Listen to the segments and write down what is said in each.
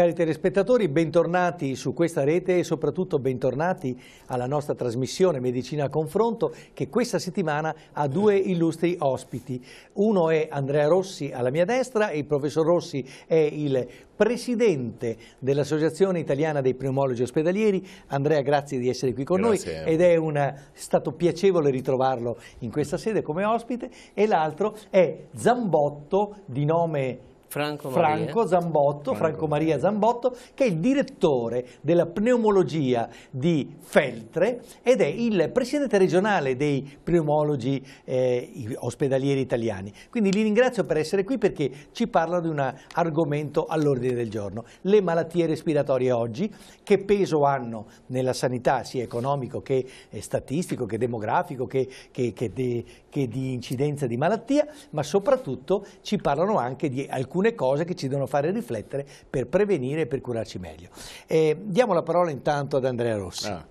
Cari telespettatori, bentornati su questa rete e soprattutto bentornati alla nostra trasmissione Medicina a Confronto che questa settimana ha due illustri ospiti. Uno è Andrea Rossi alla mia destra e il professor Rossi è il presidente dell'Associazione Italiana dei Pneumologi Ospedalieri. Andrea, grazie di essere qui con grazie. noi ed è, una, stato piacevole ritrovarlo in questa sede come ospite. E l'altro è Zambotto di nome Franco, Franco, Maria. Zambotto, Franco. Franco Maria Zambotto, che è il direttore della pneumologia di Feltre ed è il presidente regionale dei pneumologi eh, ospedalieri italiani. Quindi li ringrazio per essere qui perché ci parlano di un argomento all'ordine del giorno, le malattie respiratorie oggi, che peso hanno nella sanità sia economico che eh, statistico, che demografico, che, che, che, de, che di incidenza di malattia, ma soprattutto ci parlano anche di alcune alcune cose che ci devono fare riflettere per prevenire e per curarci meglio. Eh, diamo la parola intanto ad Andrea Rossi. Ah.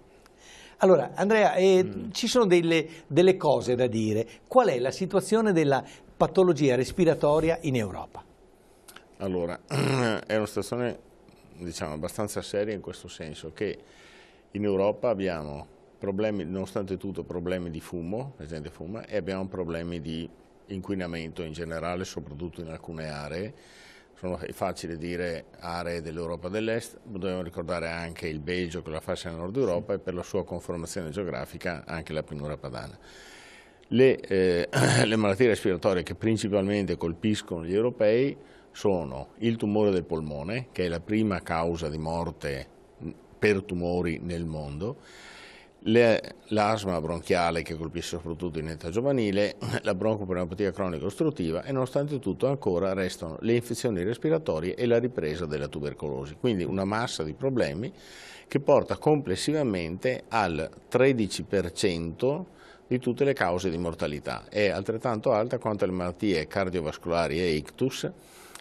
Allora, Andrea, eh, mm. ci sono delle, delle cose da dire. Qual è la situazione della patologia respiratoria in Europa? Allora, è una situazione diciamo, abbastanza seria in questo senso che in Europa abbiamo problemi, nonostante tutto, problemi di fumo, la gente fuma, e abbiamo problemi di inquinamento in generale, soprattutto in alcune aree. Sono, è facile dire aree dell'Europa dell'Est, dobbiamo ricordare anche il Belgio che la fascia nel nord Europa e per la sua conformazione geografica anche la pianura padana. Le, eh, le malattie respiratorie che principalmente colpiscono gli europei sono il tumore del polmone, che è la prima causa di morte per tumori nel mondo, le, l'asma bronchiale che colpisce soprattutto in età giovanile, la broncopneumopatia cronica ostruttiva e nonostante tutto ancora restano le infezioni respiratorie e la ripresa della tubercolosi, quindi una massa di problemi che porta complessivamente al 13% di tutte le cause di mortalità. È altrettanto alta quanto le malattie cardiovascolari e ictus,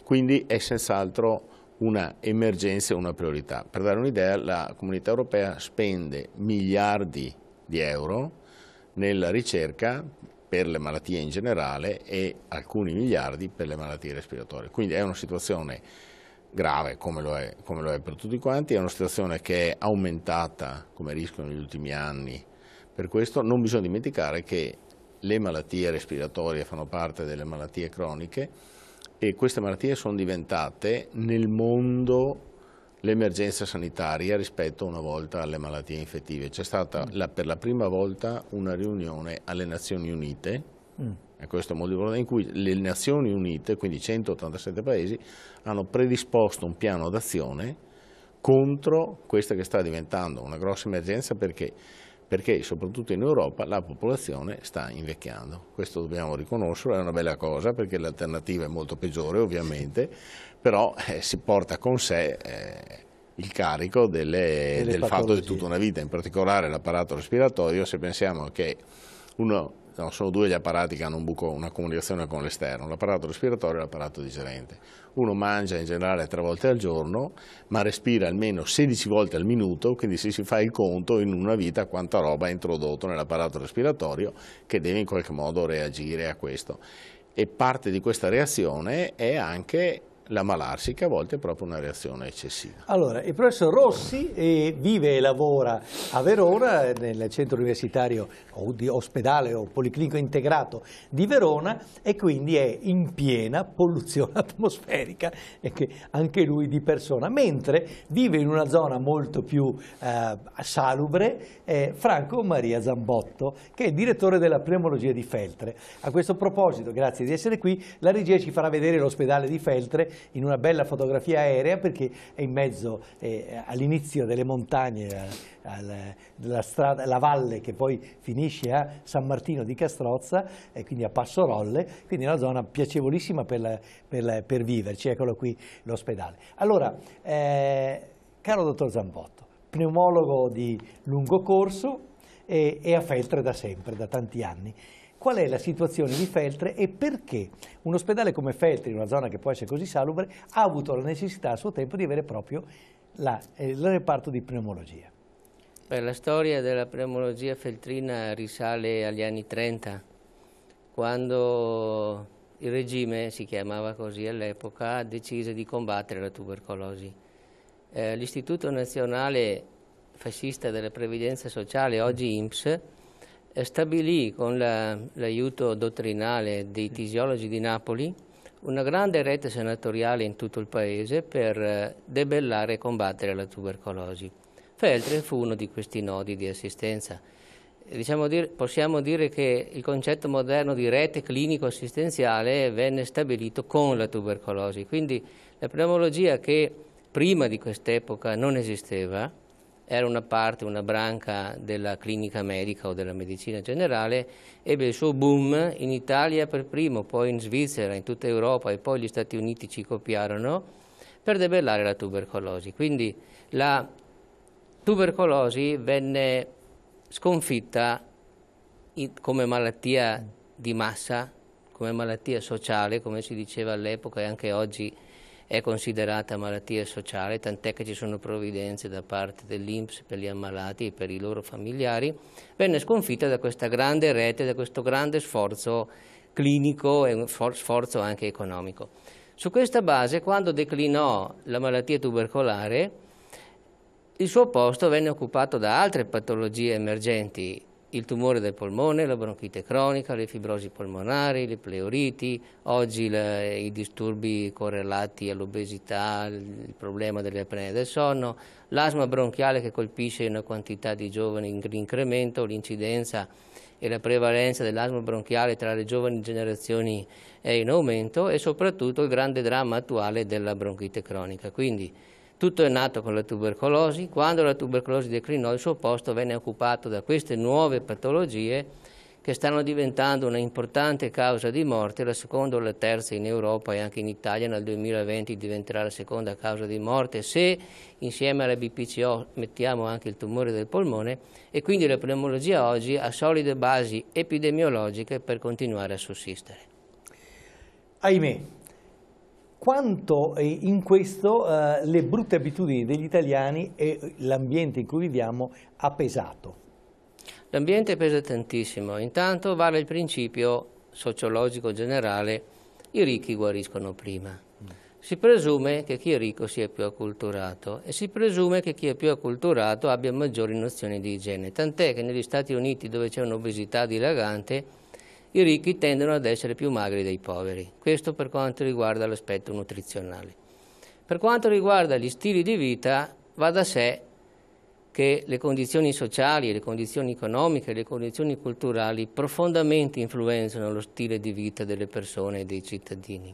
quindi è senz'altro una emergenza e una priorità. Per dare un'idea, la comunità europea spende miliardi di euro nella ricerca per le malattie in generale e alcuni miliardi per le malattie respiratorie. Quindi è una situazione grave come lo è, come lo è per tutti quanti, è una situazione che è aumentata come rischio negli ultimi anni. Per questo non bisogna dimenticare che le malattie respiratorie fanno parte delle malattie croniche e queste malattie sono diventate nel mondo l'emergenza sanitaria rispetto una volta alle malattie infettive. C'è stata mm. la, per la prima volta una riunione alle Nazioni Unite, mm. e questo è in cui le Nazioni Unite, quindi 187 paesi, hanno predisposto un piano d'azione contro questa che sta diventando una grossa emergenza perché perché soprattutto in Europa la popolazione sta invecchiando. Questo dobbiamo riconoscerlo, è una bella cosa perché l'alternativa è molto peggiore ovviamente, però eh, si porta con sé... Eh, il carico delle, del patologie. fatto di tutta una vita, in particolare l'apparato respiratorio, se pensiamo che uno, no, sono due gli apparati che hanno un buco, una comunicazione con l'esterno, l'apparato respiratorio e l'apparato digerente uno mangia in generale tre volte al giorno, ma respira almeno 16 volte al minuto, quindi se si fa il conto in una vita quanta roba è introdotto nell'apparato respiratorio che deve in qualche modo reagire a questo. E parte di questa reazione è anche l'ammalarsi, che a volte è proprio una reazione eccessiva. Allora, il professor Rossi eh, vive e lavora a Verona, nel centro universitario o di ospedale o policlinico integrato di Verona e quindi è in piena polluzione atmosferica, anche lui di persona, mentre vive in una zona molto più eh, salubre eh, Franco Maria Zambotto, che è direttore della pneumologia di Feltre. A questo proposito, grazie di essere qui, la regia ci farà vedere l'ospedale di Feltre in una bella fotografia aerea perché è in mezzo eh, all'inizio delle montagne, eh, alla, strada, la valle che poi finisce a San Martino di Castrozza e quindi a Passorolle, quindi è una zona piacevolissima per, la, per, la, per viverci, eccolo qui l'ospedale. Allora, eh, caro dottor Zambotto, pneumologo di lungo corso e, e a Feltre da sempre, da tanti anni qual è la situazione di Feltre e perché un ospedale come Feltre, in una zona che può essere così salubre, ha avuto la necessità a suo tempo di avere proprio la, eh, il reparto di pneumologia. Beh, la storia della pneumologia feltrina risale agli anni 30, quando il regime, si chiamava così all'epoca, decise di combattere la tubercolosi. Eh, L'Istituto Nazionale Fascista della Previdenza Sociale, oggi INPS, eh, stabilì con l'aiuto la, dottrinale dei tisiologi di Napoli una grande rete senatoriale in tutto il paese per eh, debellare e combattere la tubercolosi. Feltre fu uno di questi nodi di assistenza. Eh, diciamo dire, possiamo dire che il concetto moderno di rete clinico-assistenziale venne stabilito con la tubercolosi, quindi la pneumologia che prima di quest'epoca non esisteva, era una parte, una branca della clinica medica o della medicina generale, ebbe il suo boom in Italia per primo, poi in Svizzera, in tutta Europa e poi gli Stati Uniti ci copiarono per debellare la tubercolosi. Quindi la tubercolosi venne sconfitta come malattia di massa, come malattia sociale, come si diceva all'epoca e anche oggi è considerata malattia sociale, tant'è che ci sono provvidenze da parte dell'Inps per gli ammalati e per i loro familiari, venne sconfitta da questa grande rete, da questo grande sforzo clinico e sforzo anche economico. Su questa base, quando declinò la malattia tubercolare, il suo posto venne occupato da altre patologie emergenti il tumore del polmone, la bronchite cronica, le fibrosi polmonari, le pleuriti, oggi le, i disturbi correlati all'obesità, il problema delle apnee del sonno, l'asma bronchiale che colpisce una quantità di giovani in incremento, l'incidenza e la prevalenza dell'asma bronchiale tra le giovani generazioni è in aumento e soprattutto il grande dramma attuale della bronchite cronica. Quindi, tutto è nato con la tubercolosi, quando la tubercolosi declinò il suo posto venne occupato da queste nuove patologie che stanno diventando una importante causa di morte, la seconda o la terza in Europa e anche in Italia nel 2020 diventerà la seconda causa di morte se insieme alla BPCO mettiamo anche il tumore del polmone e quindi la pneumologia oggi ha solide basi epidemiologiche per continuare a sussistere. Ahimè, quanto eh, in questo eh, le brutte abitudini degli italiani e l'ambiente in cui viviamo ha pesato. L'ambiente pesa tantissimo, intanto vale il principio sociologico generale, i ricchi guariscono prima. Mm. Si presume che chi è ricco sia più acculturato e si presume che chi è più acculturato abbia maggiori nozioni di igiene, tant'è che negli Stati Uniti dove c'è un'obesità dilagante i ricchi tendono ad essere più magri dei poveri. Questo per quanto riguarda l'aspetto nutrizionale. Per quanto riguarda gli stili di vita, va da sé che le condizioni sociali, le condizioni economiche, le condizioni culturali profondamente influenzano lo stile di vita delle persone e dei cittadini.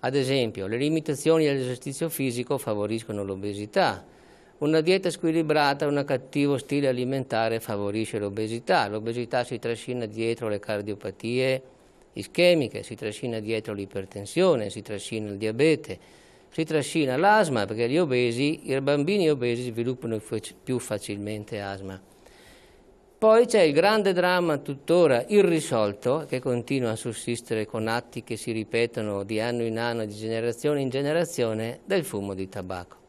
Ad esempio, le limitazioni all'esercizio fisico favoriscono l'obesità, una dieta squilibrata, un cattivo stile alimentare favorisce l'obesità. L'obesità si trascina dietro le cardiopatie ischemiche, si trascina dietro l'ipertensione, si trascina il diabete, si trascina l'asma perché gli obesi, i bambini obesi sviluppano più facilmente asma. Poi c'è il grande dramma tuttora irrisolto che continua a sussistere con atti che si ripetono di anno in anno, di generazione in generazione, del fumo di tabacco.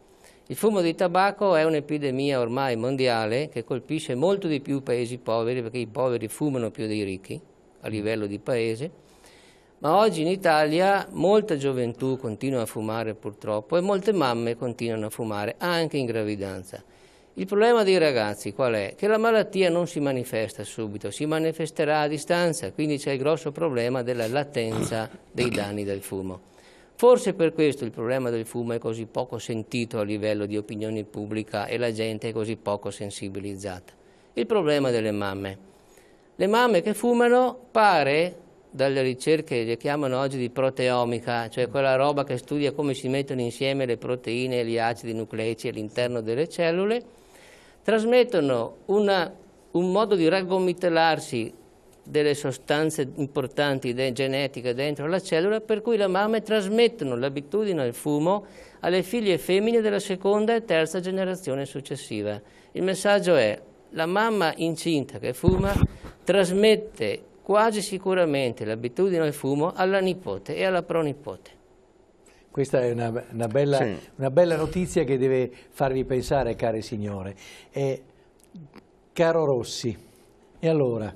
Il fumo di tabacco è un'epidemia ormai mondiale che colpisce molto di più i paesi poveri perché i poveri fumano più dei ricchi a livello di paese, ma oggi in Italia molta gioventù continua a fumare purtroppo e molte mamme continuano a fumare anche in gravidanza. Il problema dei ragazzi qual è? Che la malattia non si manifesta subito, si manifesterà a distanza, quindi c'è il grosso problema della latenza dei danni del fumo. Forse per questo il problema del fumo è così poco sentito a livello di opinione pubblica e la gente è così poco sensibilizzata. Il problema delle mamme. Le mamme che fumano pare dalle ricerche che chiamano oggi di proteomica, cioè quella roba che studia come si mettono insieme le proteine e gli acidi nucleici all'interno delle cellule, trasmettono una, un modo di raggomitelarsi delle sostanze importanti de genetiche dentro la cellula, per cui la mamma trasmettono l'abitudine al fumo alle figlie femmine della seconda e terza generazione successiva. Il messaggio è la mamma incinta che fuma trasmette quasi sicuramente l'abitudine al fumo alla nipote e alla pronipote. Questa è una, una, bella, sì. una bella, notizia che deve farvi pensare, care signore. E, eh, caro Rossi, e allora?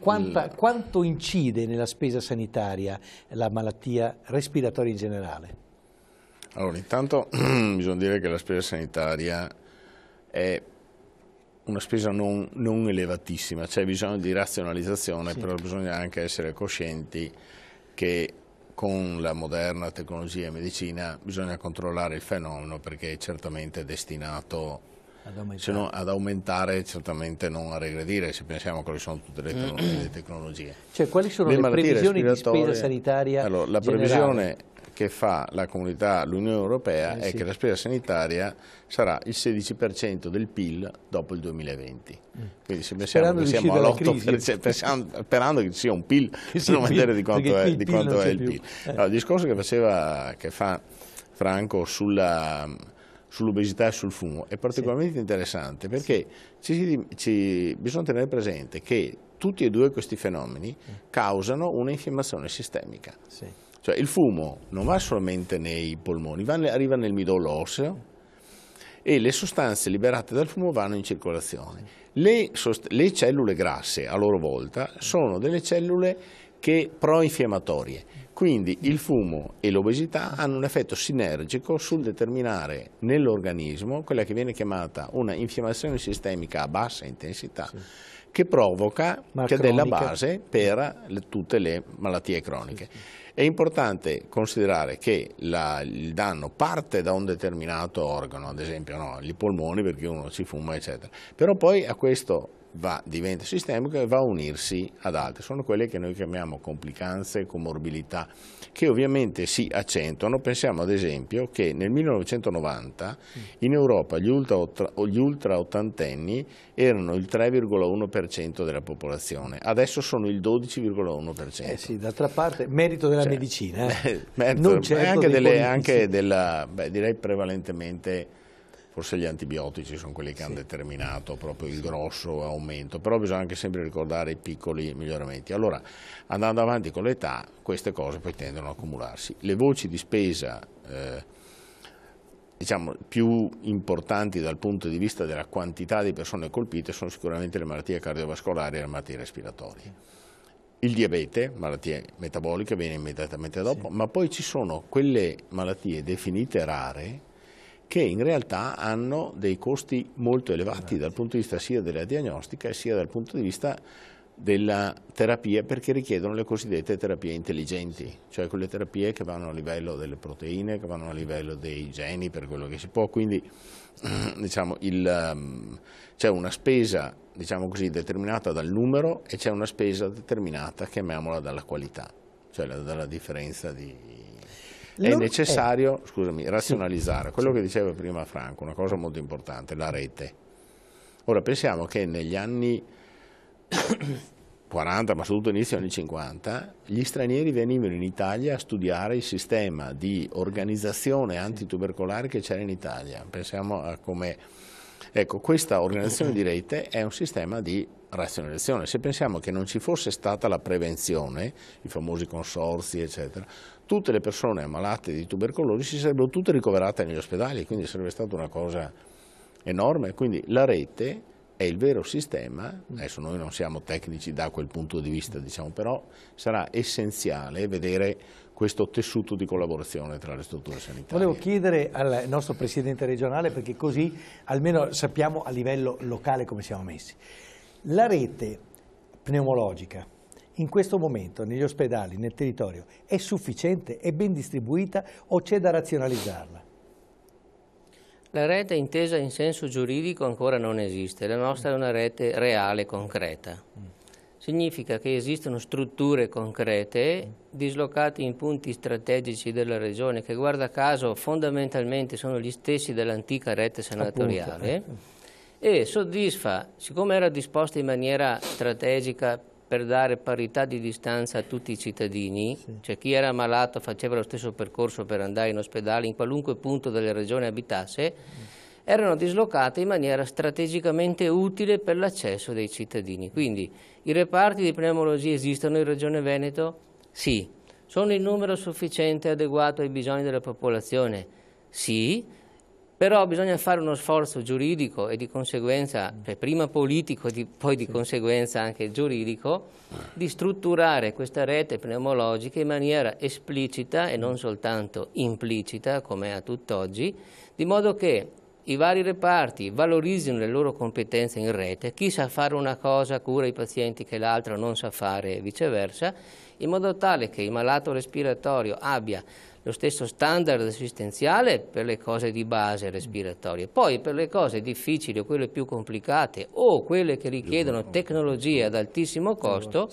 Quanta, il... Quanto incide nella spesa sanitaria la malattia respiratoria in generale? Allora, intanto bisogna dire che la spesa sanitaria è una spesa non, non elevatissima, c'è bisogno di razionalizzazione, sì. però bisogna anche essere coscienti che con la moderna tecnologia e medicina bisogna controllare il fenomeno perché è certamente destinato ad aumentare. Non, ad aumentare. certamente non a regredire, se pensiamo a quali sono tutte le, te le tecnologie. Cioè, quali sono le, le previsioni di spesa sanitaria? Allora, la generale? previsione che fa la comunità, l'Unione Europea, eh, è sì. che la spesa sanitaria sarà il 16% del PIL dopo il 2020. Mm. Quindi se pensiamo sperando che siamo all'8%, sperando che ci sia un PIL, bisogna vedere di quanto è il PIL. È il, PIL. Eh. Allora, il discorso che faceva che fa Franco sulla sull'obesità e sul fumo è particolarmente sì. interessante perché ci, ci, bisogna tenere presente che tutti e due questi fenomeni mm. causano un'infiammazione sistemica. Sì. Cioè il fumo non va solamente nei polmoni, va, arriva nel midollo osseo e le sostanze liberate dal fumo vanno in circolazione. Le, le cellule grasse a loro volta sono delle cellule che pro-infiammatorie quindi il fumo e l'obesità hanno un effetto sinergico sul determinare nell'organismo quella che viene chiamata una infiammazione sistemica a bassa intensità sì. che provoca, che è la base per le, tutte le malattie croniche. Sì, sì. È importante considerare che la, il danno parte da un determinato organo, ad esempio no, i polmoni perché uno si fuma eccetera, però poi a questo va, diventa sistemico e va a unirsi ad altre. Sono quelle che noi chiamiamo complicanze, comorbilità, che ovviamente si accentuano. Pensiamo ad esempio che nel 1990 mm. in Europa gli ultraottantenni ultra erano il 3,1% della popolazione, adesso sono il 12,1%. Eh sì, d'altra parte merito della cioè, medicina, eh? merito, non certo anche, delle, anche della, beh, direi prevalentemente forse gli antibiotici sono quelli che sì. hanno determinato proprio il grosso aumento, però bisogna anche sempre ricordare i piccoli miglioramenti. Allora, andando avanti con l'età, queste cose poi tendono ad accumularsi. Le voci di spesa eh, diciamo, più importanti dal punto di vista della quantità di persone colpite sono sicuramente le malattie cardiovascolari e le malattie respiratorie. Il diabete, malattie metaboliche, viene immediatamente dopo, sì. ma poi ci sono quelle malattie definite rare, che in realtà hanno dei costi molto elevati dal punto di vista sia della diagnostica sia dal punto di vista della terapia perché richiedono le cosiddette terapie intelligenti, cioè quelle terapie che vanno a livello delle proteine, che vanno a livello dei geni per quello che si può, quindi diciamo, ehm, c'è una spesa diciamo così, determinata dal numero e c'è una spesa determinata, chiamiamola, dalla qualità, cioè dalla differenza di è necessario è. Scusami, razionalizzare sì. quello che diceva prima Franco, una cosa molto importante, la rete. Ora pensiamo che negli anni 40, ma soprattutto inizio anni 50, gli stranieri venivano in Italia a studiare il sistema di organizzazione antitubercolare che c'era in Italia. Pensiamo a come... Ecco, questa organizzazione di rete è un sistema di razionalizzazione. Se pensiamo che non ci fosse stata la prevenzione, i famosi consorzi, eccetera, tutte le persone ammalate di tubercolosi si sarebbero tutte ricoverate negli ospedali, quindi sarebbe stata una cosa enorme. Quindi la rete è il vero sistema, adesso noi non siamo tecnici da quel punto di vista, diciamo, però sarà essenziale vedere questo tessuto di collaborazione tra le strutture sanitarie. Volevo chiedere al nostro Presidente regionale, perché così almeno sappiamo a livello locale come siamo messi. La rete pneumologica, in questo momento negli ospedali, nel territorio, è sufficiente, è ben distribuita o c'è da razionalizzarla? La rete intesa in senso giuridico ancora non esiste, la nostra è una rete reale, concreta. Significa che esistono strutture concrete dislocate in punti strategici della regione che guarda caso fondamentalmente sono gli stessi dell'antica rete senatoriale Appunto, e soddisfa, siccome era disposta in maniera strategica per dare parità di distanza a tutti i cittadini, sì. cioè chi era malato faceva lo stesso percorso per andare in ospedale in qualunque punto della regione abitasse, mm. erano dislocate in maniera strategicamente utile per l'accesso dei cittadini. Quindi i reparti di pneumologia esistono in Regione Veneto? Sì. Sono in numero sufficiente e adeguato ai bisogni della popolazione? Sì però bisogna fare uno sforzo giuridico e di conseguenza, cioè prima politico e poi di sì. conseguenza anche giuridico, di strutturare questa rete pneumologica in maniera esplicita e non soltanto implicita come è a tutt'oggi, di modo che i vari reparti valorizzino le loro competenze in rete, chi sa fare una cosa cura i pazienti che l'altro non sa fare e viceversa, in modo tale che il malato respiratorio abbia lo stesso standard assistenziale per le cose di base respiratorie, poi per le cose difficili o quelle più complicate o quelle che richiedono tecnologie ad altissimo costo,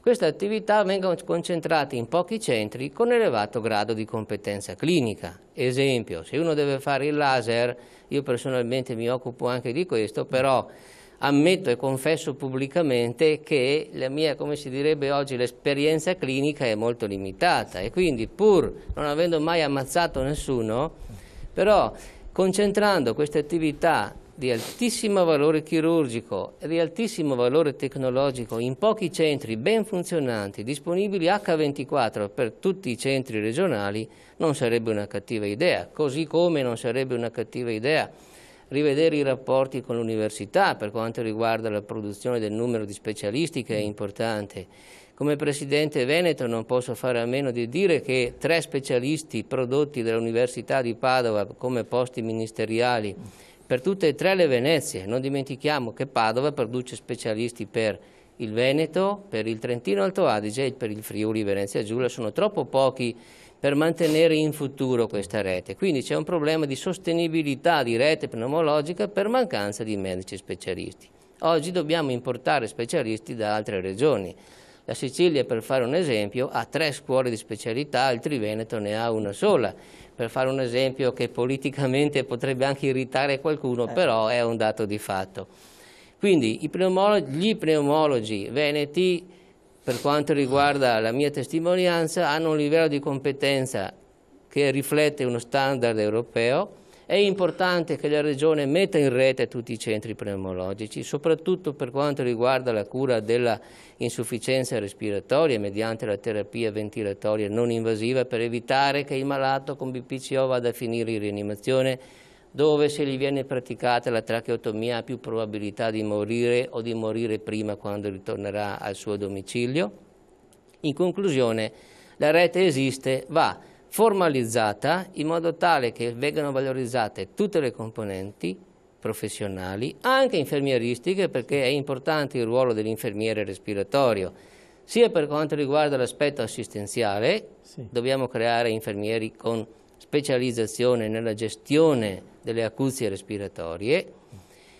queste attività vengono concentrate in pochi centri con elevato grado di competenza clinica. Esempio, se uno deve fare il laser, io personalmente mi occupo anche di questo, però ammetto e confesso pubblicamente che la mia, come si direbbe oggi, l'esperienza clinica è molto limitata e quindi pur non avendo mai ammazzato nessuno, però concentrando queste attività di altissimo valore chirurgico e di altissimo valore tecnologico in pochi centri ben funzionanti, disponibili H24 per tutti i centri regionali, non sarebbe una cattiva idea, così come non sarebbe una cattiva idea rivedere i rapporti con l'università per quanto riguarda la produzione del numero di specialisti che è mm. importante. Come Presidente Veneto non posso fare a meno di dire che tre specialisti prodotti dall'Università di Padova come posti ministeriali per tutte e tre le Venezie, non dimentichiamo che Padova produce specialisti per il Veneto, per il Trentino Alto Adige e per il Friuli Venezia Giulia, sono troppo pochi per mantenere in futuro questa rete. Quindi c'è un problema di sostenibilità di rete pneumologica per mancanza di medici specialisti. Oggi dobbiamo importare specialisti da altre regioni. La Sicilia, per fare un esempio, ha tre scuole di specialità, il Triveneto ne ha una sola. Per fare un esempio che politicamente potrebbe anche irritare qualcuno, eh. però è un dato di fatto. Quindi gli pneumologi veneti per quanto riguarda la mia testimonianza, hanno un livello di competenza che riflette uno standard europeo. È importante che la Regione metta in rete tutti i centri pneumologici, soprattutto per quanto riguarda la cura dell'insufficienza respiratoria mediante la terapia ventilatoria non invasiva per evitare che il malato con BPCO vada a finire in rianimazione dove se gli viene praticata la tracheotomia ha più probabilità di morire o di morire prima quando ritornerà al suo domicilio. In conclusione, la rete esiste, va formalizzata in modo tale che vengano valorizzate tutte le componenti professionali, anche infermieristiche, perché è importante il ruolo dell'infermiere respiratorio. Sia per quanto riguarda l'aspetto assistenziale, sì. dobbiamo creare infermieri con specializzazione nella gestione delle acuzie respiratorie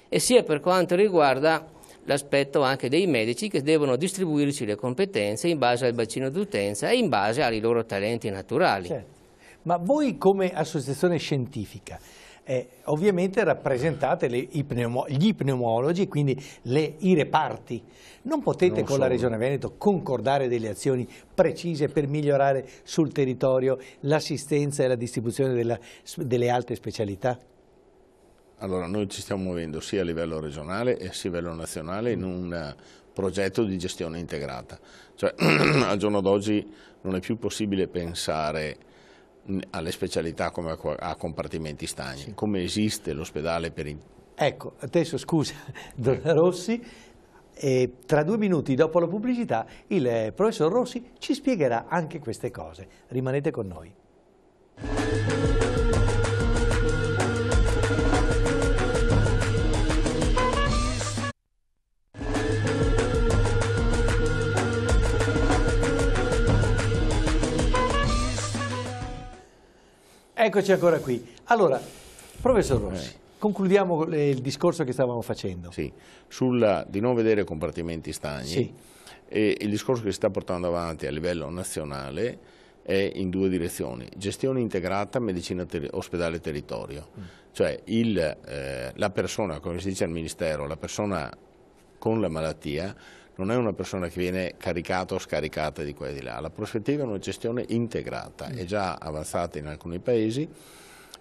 e sia per quanto riguarda l'aspetto anche dei medici che devono distribuirci le competenze in base al bacino d'utenza e in base ai loro talenti naturali. Certo. Ma voi come associazione scientifica eh, ovviamente rappresentate le, pneumo, gli pneumologi, quindi le, i reparti. Non potete non con solo. la Regione Veneto concordare delle azioni precise per migliorare sul territorio l'assistenza e la distribuzione della, delle altre specialità? Allora, noi ci stiamo muovendo sia a livello regionale e sia a livello nazionale in un eh, progetto di gestione integrata. Cioè, al giorno d'oggi non è più possibile pensare mm, alle specialità come a, compartimenti stagni. Sì. Come esiste l'ospedale per... Ecco, adesso scusa, Donna Rossi, e tra due minuti dopo la pubblicità il eh, professor Rossi ci spiegherà anche queste cose. Rimanete con noi. Eccoci ancora qui. Allora, professor Rossi, eh. concludiamo il discorso che stavamo facendo. Sì, sulla, di non vedere compartimenti stagni. Sì. E il discorso che si sta portando avanti a livello nazionale è in due direzioni, gestione integrata, medicina ter ospedale territorio, mm. cioè il, eh, la persona, come si dice al Ministero, la persona con la malattia non è una persona che viene caricata o scaricata di qua e di là, la prospettiva è una gestione integrata, è già avanzata in alcuni paesi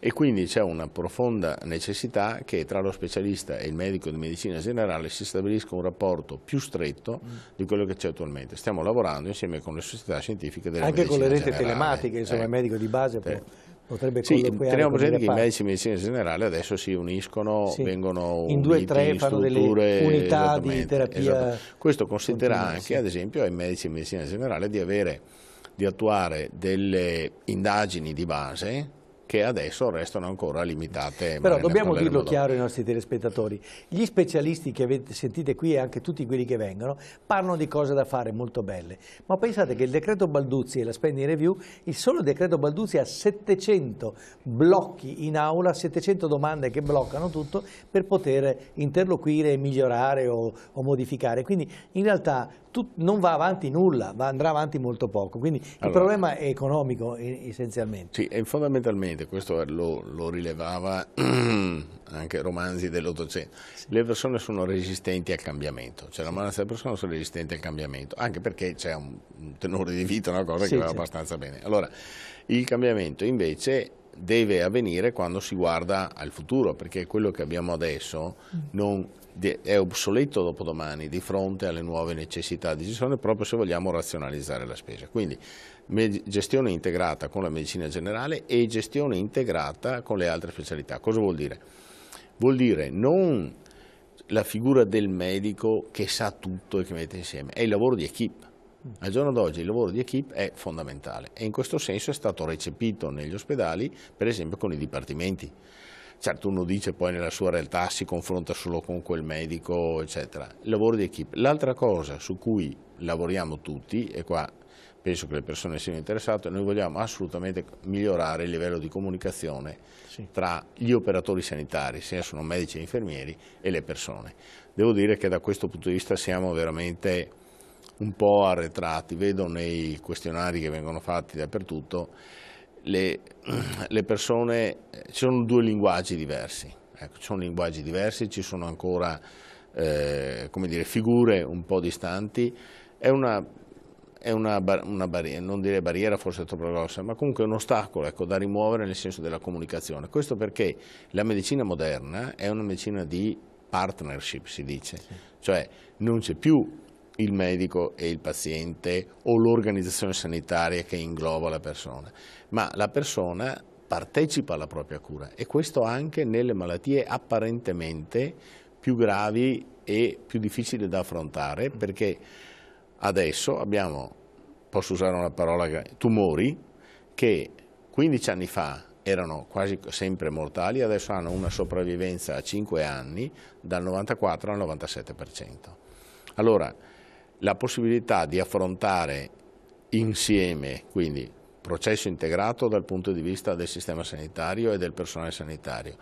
e quindi c'è una profonda necessità che tra lo specialista e il medico di medicina generale si stabilisca un rapporto più stretto di quello che c'è attualmente. Stiamo lavorando insieme con le società scientifiche della Anche medicina Anche con le reti generale. telematiche, insomma, eh. il medico di base eh, può potrebbe sì, teniamo presente che i medici di medicina generale adesso si uniscono, sì. vengono in due o tre fanno delle unità di terapia. Esatto. Questo consentirà continua, anche, sì. ad esempio, ai medici di medicina generale di, avere, di attuare delle indagini di base che adesso restano ancora limitate. Però dobbiamo dirlo modo. chiaro ai nostri telespettatori, gli specialisti che avete sentite qui e anche tutti quelli che vengono parlano di cose da fare molto belle, ma pensate che il decreto Balduzzi e la spending review, il solo decreto Balduzzi ha 700 blocchi in aula, 700 domande che bloccano tutto per poter interloquire, migliorare o, o modificare, quindi in realtà tut, non va avanti nulla, va, andrà avanti molto poco. Quindi il problema è economico essenzialmente. Sì, e fondamentalmente questo lo, lo rilevava anche romanzi dell'Ottocento. Sì. Le persone sono resistenti al cambiamento, cioè la maggioranza delle persone sono resistenti al cambiamento, anche perché c'è un, tenore di vita, una cosa sì, che va abbastanza bene. Allora, il cambiamento invece deve avvenire quando si guarda al futuro, perché quello che abbiamo adesso mm. non è obsoleto dopo domani di fronte alle nuove necessità di gestione proprio se vogliamo razionalizzare la spesa. Quindi gestione integrata con la medicina generale e gestione integrata con le altre specialità. Cosa vuol dire? Vuol dire non la figura del medico che sa tutto e che mette insieme, è il lavoro di equip. Al giorno d'oggi il lavoro di equip è fondamentale e in questo senso è stato recepito negli ospedali, per esempio con i dipartimenti. Certo uno dice poi nella sua realtà si confronta solo con quel medico, eccetera. Il lavoro di equip. L'altra cosa su cui lavoriamo tutti, e qua penso che le persone siano interessate, noi vogliamo assolutamente migliorare il livello di comunicazione sì. tra gli operatori sanitari, sia sono medici e infermieri, e le persone. Devo dire che da questo punto di vista siamo veramente un po' arretrati, vedo nei questionari che vengono fatti dappertutto le le persone, ci sono due linguaggi diversi, ecco, ci sono linguaggi diversi, ci sono ancora eh, dire, figure un po' distanti, è una, è una, una barriera, non dire barriera forse è troppo grossa, ma comunque un ostacolo ecco, da rimuovere nel senso della comunicazione. Questo perché la medicina moderna è una medicina di partnership, si dice, sì. cioè non c'è più il medico e il paziente o l'organizzazione sanitaria che ingloba la persona, ma la persona partecipa alla propria cura e questo anche nelle malattie apparentemente più gravi e più difficili da affrontare perché adesso abbiamo, posso usare una parola, tumori che 15 anni fa erano quasi sempre mortali, adesso hanno una sopravvivenza a 5 anni dal 94 al 97%. Allora, la possibilità di affrontare insieme, quindi processo integrato dal punto di vista del sistema sanitario e del personale sanitario,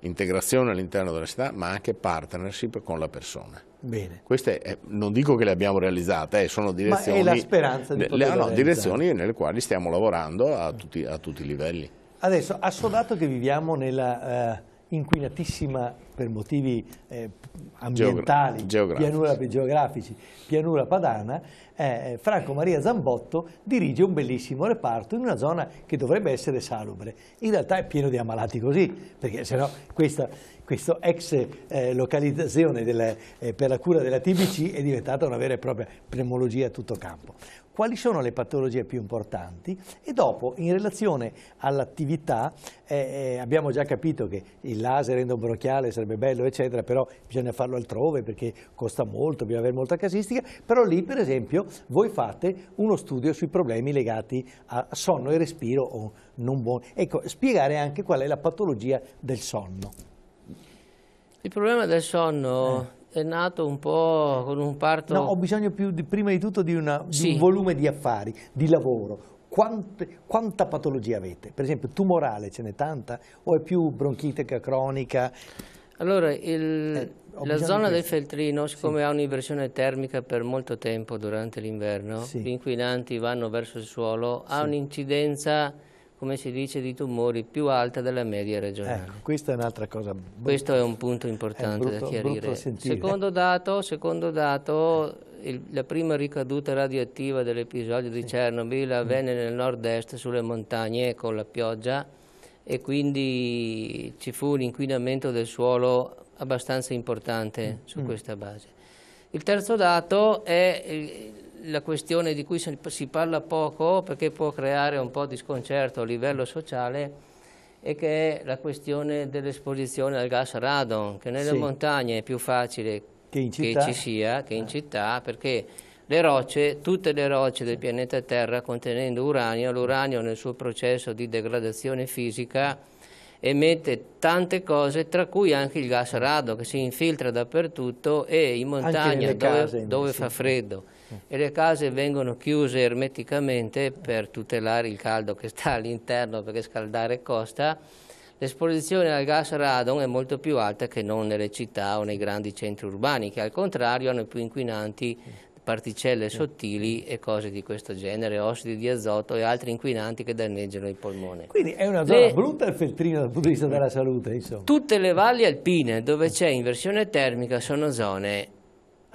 integrazione all'interno della città ma anche partnership con la persona. Bene. Queste è, eh, non dico che le abbiamo realizzate, eh, sono direzioni, ma è la speranza di le, no, direzioni nelle quali stiamo lavorando a tutti, a tutti i livelli. Adesso, assodato che viviamo nella eh, inquinatissima per motivi eh, ambientali, geografici. Pianura, geografici, pianura padana, eh, eh, Franco Maria Zambotto dirige un bellissimo reparto in una zona che dovrebbe essere salubre. In realtà è pieno di ammalati così, perché sennò questa, questa ex eh, localizzazione della, eh, per la cura della TBC è diventata una vera e propria pneumologia a tutto campo quali sono le patologie più importanti e dopo in relazione all'attività eh, eh, abbiamo già capito che il laser endobrochiale sarebbe bello eccetera, però bisogna farlo altrove perché costa molto, bisogna avere molta casistica, però lì per esempio voi fate uno studio sui problemi legati a sonno e respiro o non buono. Ecco, spiegare anche qual è la patologia del sonno. Il problema del sonno... Eh è nato un po' con un parto... No, ho bisogno più di, prima di tutto di, una, di un volume di affari, di lavoro. Quante, quanta patologia avete? Per esempio tumorale ce n'è tanta o è più bronchitica cronica? Allora, il, eh, la zona del feltrino, siccome sì. ha un'inversione termica per molto tempo durante l'inverno, sì. gli inquinanti vanno verso il suolo, sì. ha un'incidenza come si dice, di tumori più alta della media regionale. Ecco, questa è un'altra cosa. Brutta. Questo è un punto importante brutto, da chiarire. Secondo dato, secondo dato il, la prima ricaduta radioattiva dell'episodio di sì. Chernobyl mm. avvenne mm. nel nord-est sulle montagne con la pioggia e quindi ci fu un inquinamento del suolo abbastanza importante mm. su mm. questa base. Il terzo dato è la questione di cui si parla poco perché può creare un po' di sconcerto a livello sociale e che è la questione dell'esposizione al gas radon, che nelle sì. montagne è più facile che, che, ci sia che in eh. città, perché le rocce, tutte le rocce del pianeta Terra contenendo uranio, l'uranio nel suo processo di degradazione fisica emette tante cose, tra cui anche il gas rado che si infiltra dappertutto e in montagna dove, case, dove sì. fa freddo e le case vengono chiuse ermeticamente per tutelare il caldo che sta all'interno perché scaldare costa. L'esposizione al gas radon è molto più alta che non nelle città o nei grandi centri urbani che al contrario hanno più inquinanti particelle sottili e cose di questo genere, ossidi di azoto e altri inquinanti che danneggiano il polmone. Quindi è una zona le... brutta il feltrino dal punto di vista della salute, insomma. Tutte le valli alpine dove c'è inversione termica sono zone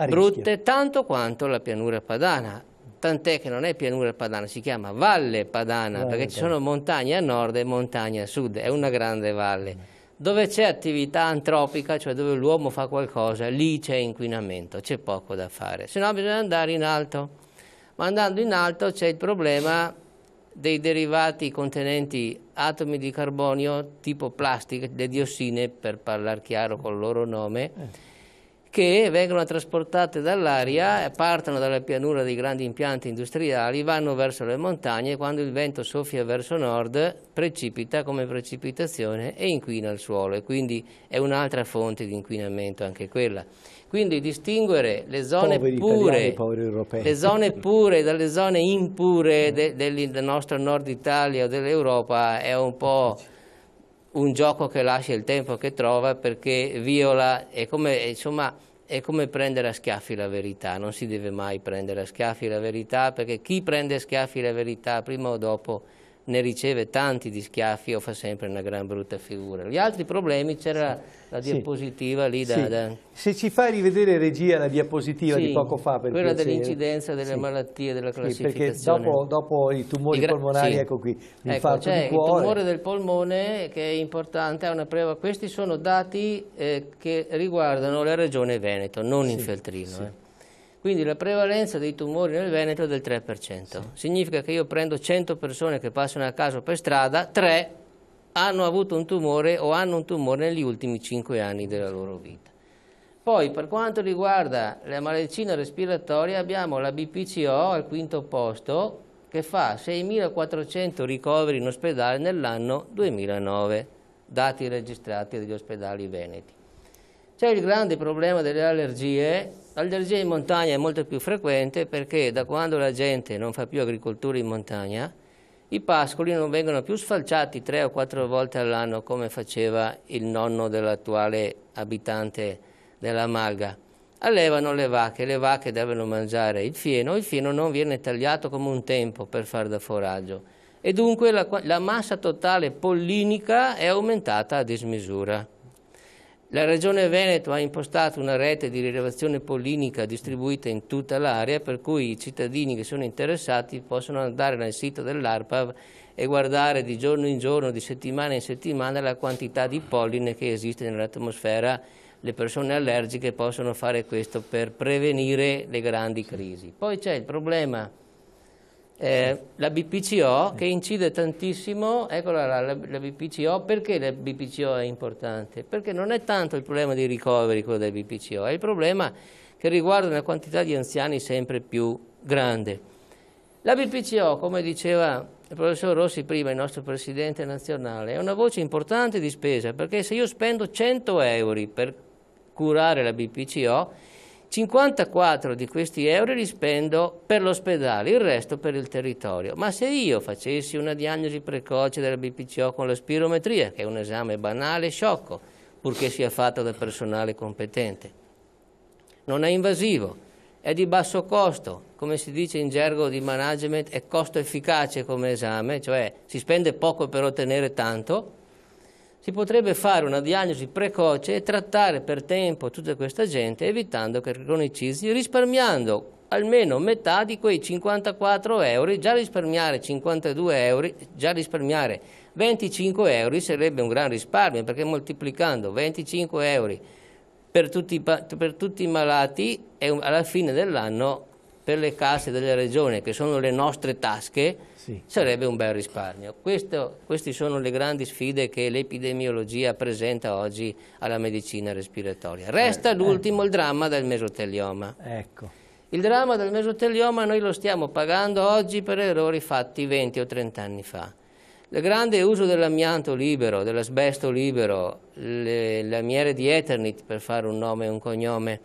brutte tanto quanto la pianura padana tant'è che non è pianura padana, si chiama Valle Padana, valle perché padana. ci sono montagne a nord e montagne a sud, è una grande valle. Mm. Dove c'è attività antropica, cioè dove l'uomo fa qualcosa, lì c'è inquinamento, c'è poco da fare, se no bisogna andare in alto. Ma andando in alto c'è il problema dei derivati contenenti atomi di carbonio tipo plastica, le diossine per parlare chiaro col loro nome eh che vengono trasportate dall'aria, partono dalla pianura dei grandi impianti industriali, vanno verso le montagne e quando il vento soffia verso nord precipita come precipitazione e inquina il suolo e quindi è un'altra fonte di inquinamento anche quella. Quindi distinguere le zone, pure, italiani, le zone pure, dalle zone impure de, del, del nostro nord Italia o dell'Europa è un po' un gioco che lascia il tempo che trova perché viola, è come, insomma, è come prendere a schiaffi la verità, non si deve mai prendere a schiaffi la verità perché chi prende a schiaffi la verità prima o dopo ne riceve tanti di schiaffi o fa sempre una gran brutta figura. Gli altri problemi c'era sì. la diapositiva sì. lì da, sì. da, Se ci fai rivedere regia la diapositiva di poco fa, per quella dell'incidenza delle malattie della classificazione. Sì, perché dopo, dopo i tumori I polmonari, ecco qui, l'infarto ecco, cioè, Il tumore del polmone che è importante, è una preva. Questi sono dati eh, che riguardano la regione Veneto, non Infeltrino. Eh. Quindi la prevalenza dei tumori nel Veneto è del 3%. Sì. Significa che io prendo 100 persone che passano a caso per strada, 3 hanno avuto un tumore o hanno un tumore negli ultimi 5 anni della loro vita. Poi per quanto riguarda la maledicina respiratoria abbiamo la BPCO al quinto posto che fa 6.400 ricoveri in ospedale nell'anno 2009, dati registrati dagli ospedali veneti. C'è il grande problema delle allergie L'allergia in montagna è molto più frequente perché da quando la gente non fa più agricoltura in montagna, i pascoli non vengono più sfalciati tre o quattro volte all'anno come faceva il nonno dell'attuale abitante della Malga. Allevano le vacche, le vacche devono mangiare il fieno, il fieno non viene tagliato come un tempo per far da foraggio e dunque la, la massa totale pollinica è aumentata a dismisura. La Regione Veneto ha impostato una rete di rilevazione pollinica distribuita in tutta l'area per cui i cittadini che sono interessati possono andare nel sito dell'ARPAV e guardare di giorno in giorno, di settimana in settimana la quantità di polline che esiste nell'atmosfera. Le persone allergiche possono fare questo per prevenire le grandi crisi. Poi c'è il problema eh, la BPCO che incide tantissimo, eccola là, la, la, BPCO, perché la BPCO è importante? Perché non è tanto il problema di ricoveri quello della BPCO, è il problema che riguarda una quantità di anziani sempre più grande. La BPCO, come diceva il professor Rossi prima, il nostro presidente nazionale, è una voce importante di spesa, perché se io spendo 100 euro per curare la BPCO, 54 di questi euro li spendo per l'ospedale, il resto per il territorio. Ma se io facessi una diagnosi precoce della BPCO con la spirometria, che è un esame banale e sciocco, purché sia fatto da personale competente, non è invasivo, è di basso costo, come si dice in gergo di management, è costo efficace come esame, cioè si spende poco per ottenere tanto si potrebbe fare una diagnosi precoce e trattare per tempo tutta questa gente evitando che cronicisi risparmiando almeno metà di quei 54 euro, già risparmiare 52 euro, già risparmiare 25 euro sarebbe un gran risparmio perché moltiplicando 25 euro per tutti, per tutti i malati alla fine dell'anno per le casse delle regioni che sono le nostre tasche sì. sarebbe un bel risparmio. Questo, queste sono le grandi sfide che l'epidemiologia presenta oggi alla medicina respiratoria. Resta eh, eh. l'ultimo, ecco. il dramma del mesotelioma. Ecco. Il dramma del mesotelioma noi lo stiamo pagando oggi per errori fatti 20 o 30 anni fa. Il grande uso dell'amianto libero, dell'asbesto libero, le miere di Eternit per fare un nome e un cognome,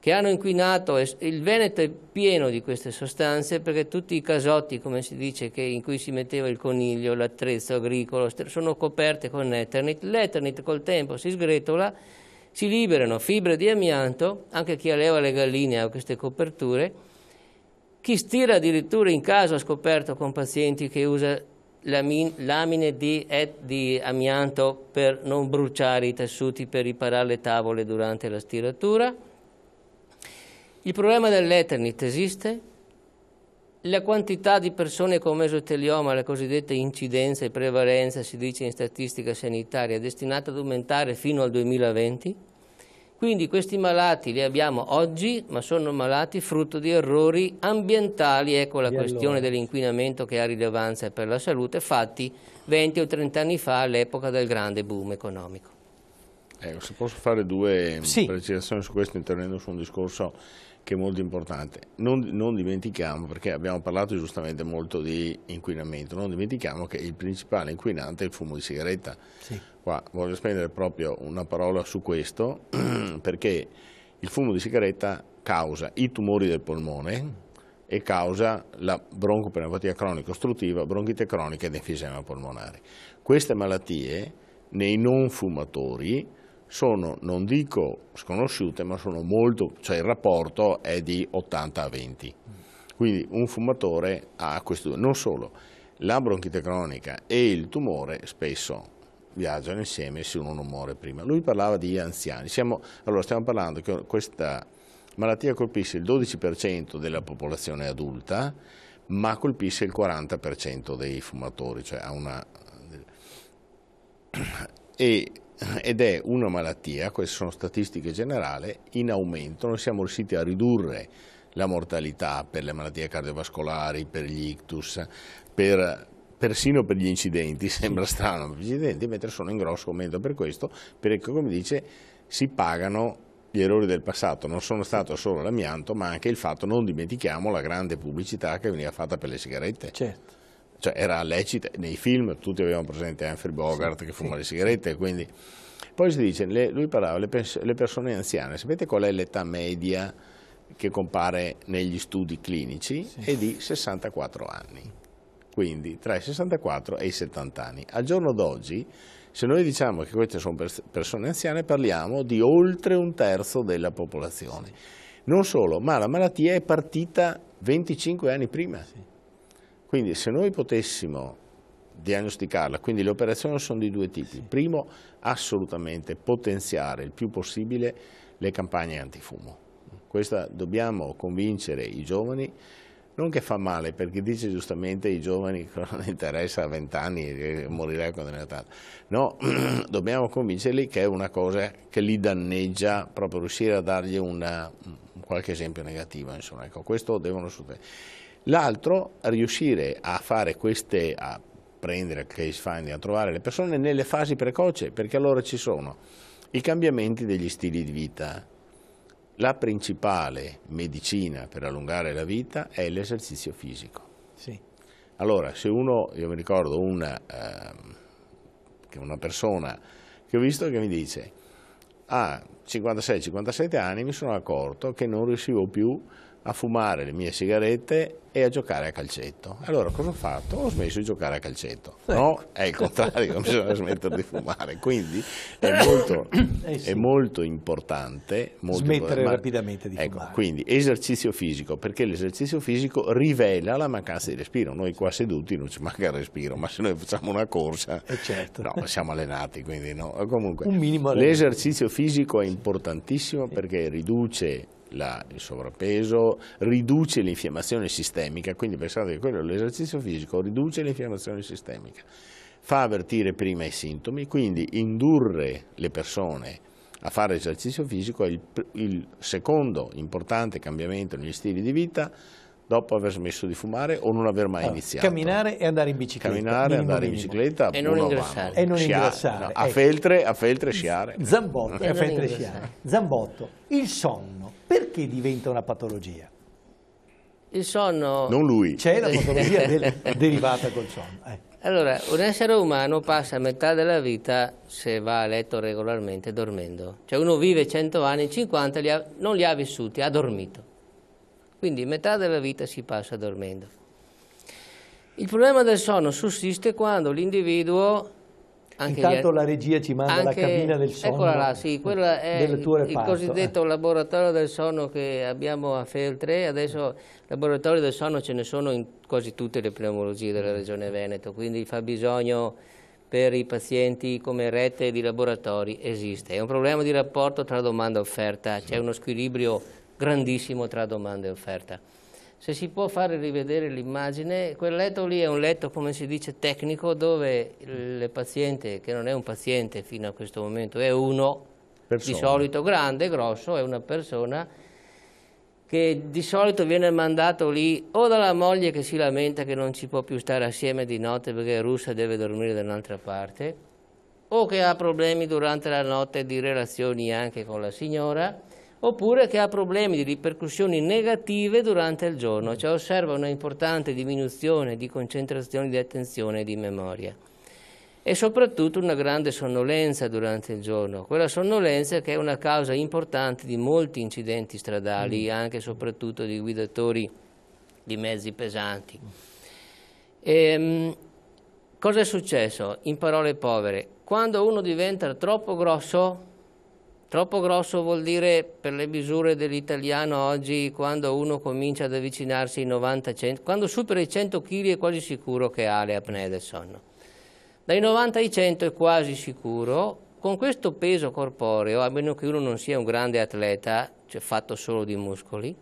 che hanno inquinato, il Veneto è pieno di queste sostanze perché tutti i casotti, come si dice, in cui si metteva il coniglio, l'attrezzo agricolo, sono coperte con Eternit. L'Eternit col tempo si sgretola, si liberano fibre di amianto, anche chi alleva le galline ha queste coperture, chi stira addirittura in casa ha scoperto con pazienti che usa lamine di, di amianto per non bruciare i tessuti, per riparare le tavole durante la stiratura il problema dell'Eternit esiste? La quantità di persone con mesotelioma, la cosiddetta incidenza e prevalenza, si dice in statistica sanitaria, è destinata ad aumentare fino al 2020? Quindi questi malati li abbiamo oggi, ma sono malati frutto di errori ambientali, ecco la e questione allora. dell'inquinamento che ha rilevanza per la salute, fatti 20 o 30 anni fa all'epoca del grande boom economico. Eh, se posso fare due sì. precisazioni su questo, intervenendo su un discorso che è molto importante. Non, non, dimentichiamo, perché abbiamo parlato giustamente molto di inquinamento, non dimentichiamo che il principale inquinante è il fumo di sigaretta. Sì. Qua voglio spendere proprio una parola su questo, perché il fumo di sigaretta causa i tumori del polmone e causa la broncopneumopatia cronica ostruttiva, bronchite cronica ed enfisema polmonare. Queste malattie nei non fumatori sono, non dico sconosciute, ma sono molto, cioè il rapporto è di 80 a 20. Quindi un fumatore ha questo, non solo, la bronchite cronica e il tumore spesso viaggiano insieme se uno non muore prima. Lui parlava di anziani, Siamo, allora stiamo parlando che questa malattia colpisce il 12% della popolazione adulta, ma colpisce il 40% dei fumatori, cioè ha una... E ed è una malattia, queste sono statistiche generali, in aumento. Noi siamo riusciti a ridurre la mortalità per le malattie cardiovascolari, per gli ictus, per, persino per gli incidenti, sembra strano, per gli incidenti, mentre sono in grosso aumento per questo, perché come dice si pagano gli errori del passato non sono stato solo l'amianto, ma anche il fatto, non dimentichiamo, la grande pubblicità che veniva fatta per le sigarette. Certo cioè era lecita nei film, tutti avevamo presente Humphrey Bogart sì. che fuma sì. le sigarette, quindi... Poi si dice, lui parlava, le, le persone anziane, sapete qual è l'età media che compare negli studi clinici? Sì. È di 64 anni, quindi tra i 64 e i 70 anni. Al giorno d'oggi, se noi diciamo che queste sono persone anziane, parliamo di oltre un terzo della popolazione. Non solo, ma la malattia è partita 25 anni prima. Sì. Quindi se noi potessimo diagnosticarla, quindi le operazioni sono di due tipi. Sì. Primo, assolutamente potenziare il più possibile le campagne antifumo. Questa dobbiamo convincere i giovani, non che fa male, perché dice giustamente i giovani che non interessa a vent'anni morirai quando ne tata. No, dobbiamo convincerli che è una cosa che li danneggia, proprio riuscire a dargli una, qualche esempio negativo. Insomma. Ecco, questo devono succedere. L'altro, riuscire a fare queste, a prendere il case finding, a trovare le persone nelle fasi precoce, perché allora ci sono i cambiamenti degli stili di vita. La principale medicina per allungare la vita è l'esercizio fisico. Sì. Allora, se uno, io mi ricordo una, eh, una persona che ho visto che mi dice a ah, 56-57 anni mi sono accorto che non riuscivo più a a fumare le mie sigarette e a giocare a calcetto. Allora cosa ho fatto? Ho smesso di giocare a calcetto. Ecco. No, è il contrario, bisogna smettere di fumare. Quindi è eh molto, eh sì. è molto importante molto smettere ma, rapidamente di ecco, fumare. Quindi esercizio fisico, perché l'esercizio fisico rivela la mancanza di respiro. Noi qua seduti non ci manca il respiro, ma se noi facciamo una corsa, eh certo. no, siamo allenati, quindi no. Comunque, l'esercizio fisico è importantissimo sì. perché riduce la, il sovrappeso, riduce l'infiammazione sistemica, quindi pensate che quello l'esercizio fisico riduce l'infiammazione sistemica, fa avvertire prima i sintomi, quindi indurre le persone a fare esercizio fisico è il, il secondo importante cambiamento negli stili di vita dopo aver smesso di fumare o non aver mai allora, ah, iniziato. Camminare e andare in bicicletta. Camminare, e andare in bicicletta. E non ingrassare. E non ingrassare. No, a, ecco. feltre, a feltre sciare. Zambotto, e a feltre sciare. Zambotto, il sonno perché diventa una patologia? Il sonno... Non lui. C'è la patologia del, derivata col sonno. Eh. Allora, un essere umano passa metà della vita, se va a letto regolarmente, dormendo. Cioè uno vive 100 anni, 50 li ha, non li ha vissuti, ha dormito. Quindi metà della vita si passa dormendo. Il problema del sonno sussiste quando l'individuo anche Intanto gli... la regia ci manda anche... la cabina del sonno. Eccola là, sì, quello è il, il cosiddetto laboratorio del sonno che abbiamo a Feltre. Adesso laboratori del sonno ce ne sono in quasi tutte le pneumologie della regione Veneto, quindi fa bisogno per i pazienti come rete di laboratori esiste. È un problema di rapporto tra domanda e offerta, c'è uno squilibrio grandissimo tra domanda e offerta se si può fare rivedere l'immagine, quel letto lì è un letto, come si dice, tecnico, dove il paziente, che non è un paziente fino a questo momento, è uno persona. di solito grande, grosso, è una persona che di solito viene mandato lì o dalla moglie che si lamenta che non ci può più stare assieme di notte perché è russa e deve dormire da un'altra parte, o che ha problemi durante la notte di relazioni anche con la signora, oppure che ha problemi di ripercussioni negative durante il giorno, cioè osserva una importante diminuzione di concentrazione di attenzione e di memoria e soprattutto una grande sonnolenza durante il giorno, quella sonnolenza che è una causa importante di molti incidenti stradali, mm. anche e soprattutto di guidatori di mezzi pesanti. E, ehm, cosa è successo? In parole povere, quando uno diventa troppo grosso Troppo grosso vuol dire per le misure dell'italiano oggi quando uno comincia ad avvicinarsi ai 90 100, quando supera i 100 kg è quasi sicuro che ha le apnee del sonno. Dai 90 ai 100 è quasi sicuro, con questo peso corporeo, a meno che uno non sia un grande atleta, cioè fatto solo di muscoli,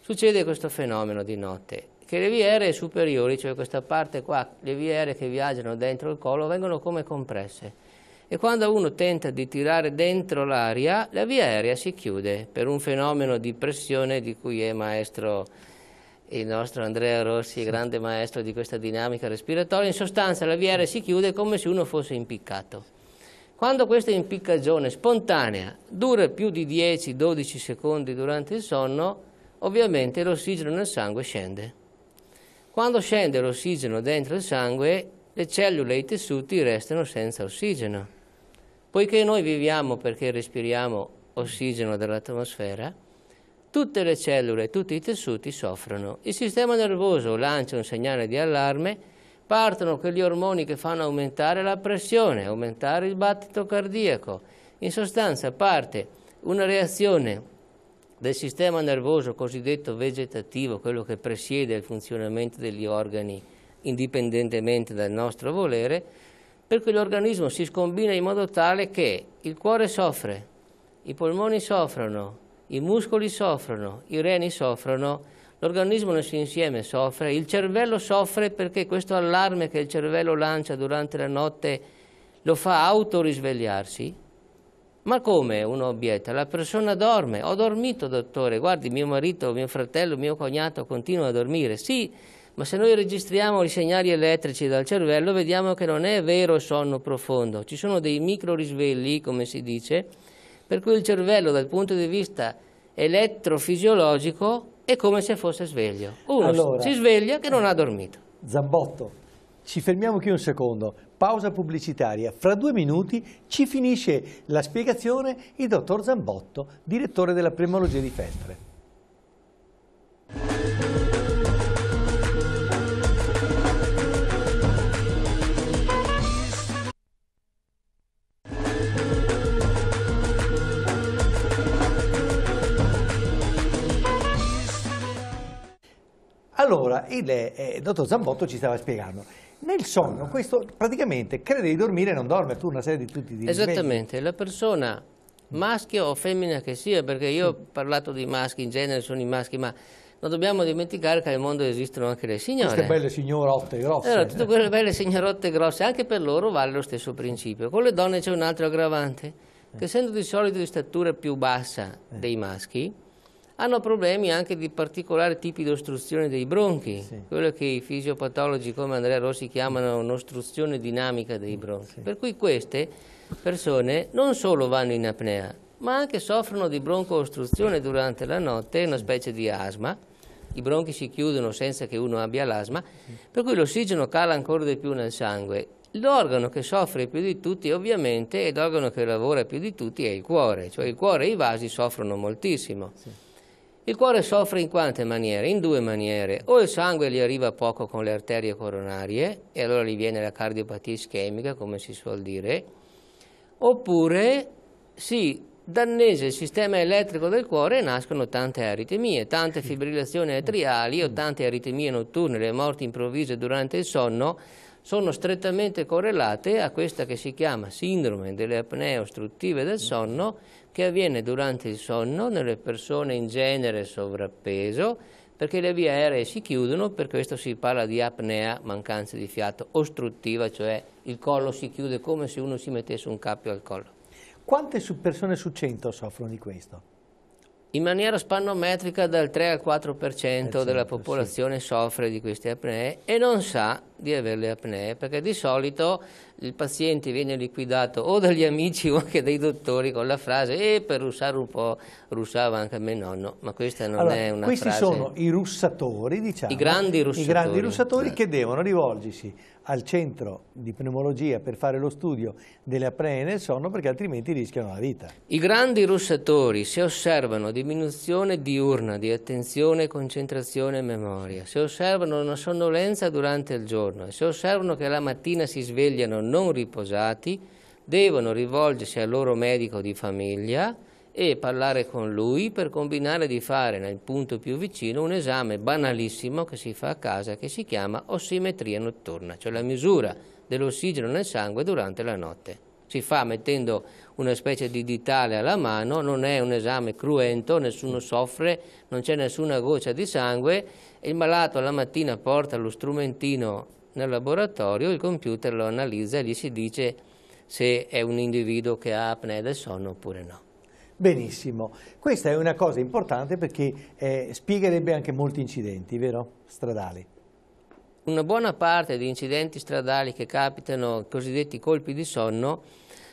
succede questo fenomeno di notte, che le aeree superiori, cioè questa parte qua, le vie aeree che viaggiano dentro il collo, vengono come compresse e quando uno tenta di tirare dentro l'aria, la via aerea si chiude per un fenomeno di pressione di cui è maestro il nostro Andrea Rossi, sì. grande maestro di questa dinamica respiratoria. In sostanza la via aerea si chiude come se uno fosse impiccato. Quando questa impiccagione spontanea dura più di 10-12 secondi durante il sonno, ovviamente l'ossigeno nel sangue scende. Quando scende l'ossigeno dentro il sangue, le cellule e i tessuti restano senza ossigeno. Poiché noi viviamo perché respiriamo ossigeno dall'atmosfera, tutte le cellule, tutti i tessuti soffrono. Il sistema nervoso lancia un segnale di allarme, partono quegli ormoni che fanno aumentare la pressione, aumentare il battito cardiaco. In sostanza parte una reazione del sistema nervoso cosiddetto vegetativo, quello che presiede il funzionamento degli organi indipendentemente dal nostro volere, per cui l'organismo si scombina in modo tale che il cuore soffre, i polmoni soffrono, i muscoli soffrono, i reni soffrono, l'organismo nel suo insieme soffre, il cervello soffre perché questo allarme che il cervello lancia durante la notte lo fa autorisvegliarsi. Ma come uno obietta? La persona dorme. Ho dormito, dottore. Guardi, mio marito, mio fratello, mio cognato continuano a dormire. Sì, ma se noi registriamo i segnali elettrici dal cervello, vediamo che non è vero sonno profondo, ci sono dei micro risvegli, come si dice, per cui il cervello dal punto di vista elettrofisiologico è come se fosse sveglio. Uno allora, si sveglia che non ha dormito. Zambotto, ci fermiamo qui un secondo, pausa pubblicitaria. Fra due minuti ci finisce la spiegazione il dottor Zambotto, direttore della Premologia di Feltre. Allora, il eh, dottor Zambotto ci stava spiegando. Nel sonno, questo praticamente crede di dormire e non dorme, tu una serie di tutti i Esattamente, la persona, maschio o femmina che sia, perché io ho parlato di maschi, in genere sono i maschi, ma non dobbiamo dimenticare che al mondo esistono anche le signore. Queste belle signorotte grosse. Allora, tutte quelle belle signorotte grosse, anche per loro vale lo stesso principio. Con le donne c'è un altro aggravante, che essendo di solito di statura più bassa eh. dei maschi, hanno problemi anche di particolari tipi di ostruzione dei bronchi, sì. quello che i fisiopatologi come Andrea Rossi chiamano un'ostruzione dinamica dei bronchi. Sì. Per cui queste persone non solo vanno in apnea, ma anche soffrono di bronco-ostruzione durante la notte, una specie di asma. I bronchi si chiudono senza che uno abbia l'asma, per cui l'ossigeno cala ancora di più nel sangue L'organo che soffre più di tutti ovviamente e l'organo che lavora più di tutti è il cuore, cioè il cuore e i vasi soffrono moltissimo. Sì. Il cuore soffre in quante maniere? In due maniere. O il sangue gli arriva poco con le arterie coronarie e allora gli viene la cardiopatia ischemica, come si suol dire, oppure si danneggia il sistema elettrico del cuore e nascono tante aritmie, tante fibrillazioni atriali o mm. tante aritmie notturne, le morti improvvise durante il sonno sono strettamente correlate a questa che si chiama sindrome delle apnee ostruttive del mm. sonno che avviene durante il sonno nelle persone in genere sovrappeso perché le vie aeree si chiudono, per questo si parla di apnea, mancanza di fiato, ostruttiva, cioè il collo si chiude come se uno si mettesse un cappio al collo. Quante persone su 100 soffrono di questo? In maniera spannometrica dal 3 al 4% 100, eh, della certo, popolazione sì. soffre di queste apnee e non sa di avere le apnee, perché di solito il paziente viene liquidato o dagli amici o anche dai dottori con la frase e eh, per russare un po' russava anche mio nonno, ma questa non allora, è una questi frase... Questi sono i russatori, diciamo, i grandi russatori, i grandi russatori eh. che devono rivolgersi al centro di pneumologia per fare lo studio delle apnee nel sonno perché altrimenti rischiano la vita. I grandi russatori se osservano diminuzione diurna di attenzione, concentrazione e memoria, se osservano una sonnolenza durante il giorno, giorno e se osservano che la mattina si svegliano non riposati, devono rivolgersi al loro medico di famiglia e parlare con lui per combinare di fare nel punto più vicino un esame banalissimo che si fa a casa che si chiama ossimetria notturna, cioè la misura dell'ossigeno nel sangue durante la notte. Si fa mettendo una specie di ditale alla mano, non è un esame cruento, nessuno soffre, non c'è nessuna goccia di sangue e il malato alla mattina porta lo strumentino nel laboratorio, il computer lo analizza e gli si dice se è un individuo che ha apnea del sonno oppure no. Benissimo, questa è una cosa importante perché eh, spiegherebbe anche molti incidenti, vero? Stradali. Una buona parte di incidenti stradali che capitano, i cosiddetti colpi di sonno,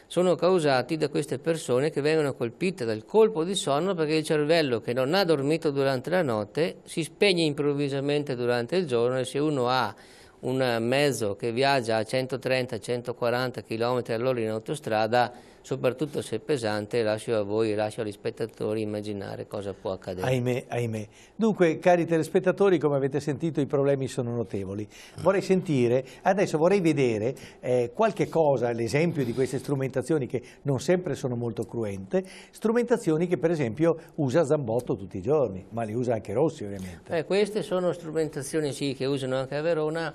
sono causati da queste persone che vengono colpite dal colpo di sonno perché il cervello che non ha dormito durante la notte si spegne improvvisamente durante il giorno e se uno ha un mezzo che viaggia a 130-140 km all'ora in autostrada, soprattutto se è pesante, lascio a voi, lascio agli spettatori immaginare cosa può accadere. Ahimè, ahimè. Dunque, cari telespettatori, come avete sentito i problemi sono notevoli. Vorrei sentire, adesso vorrei vedere eh, qualche cosa, l'esempio di queste strumentazioni che non sempre sono molto cruente, strumentazioni che per esempio usa Zambotto tutti i giorni, ma le usa anche Rossi ovviamente. Eh, queste sono strumentazioni sì, che usano anche a Verona,